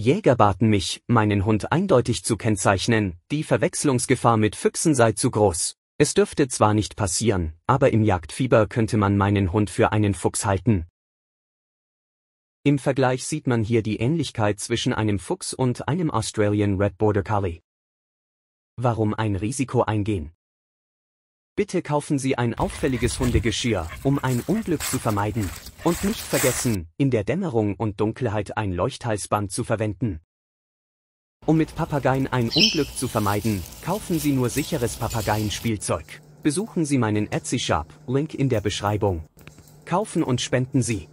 Jäger baten mich, meinen Hund eindeutig zu kennzeichnen, die Verwechslungsgefahr mit Füchsen sei zu groß. Es dürfte zwar nicht passieren, aber im Jagdfieber könnte man meinen Hund für einen Fuchs halten. Im Vergleich sieht man hier die Ähnlichkeit zwischen einem Fuchs und einem Australian Red Border Collie. Warum ein Risiko eingehen? Bitte kaufen Sie ein auffälliges Hundegeschirr, um ein Unglück zu vermeiden. Und nicht vergessen, in der Dämmerung und Dunkelheit ein Leuchthalsband zu verwenden. Um mit Papageien ein Unglück zu vermeiden, kaufen Sie nur sicheres Papageienspielzeug. Besuchen Sie meinen Etsy-Shop, Link in der Beschreibung. Kaufen und spenden Sie.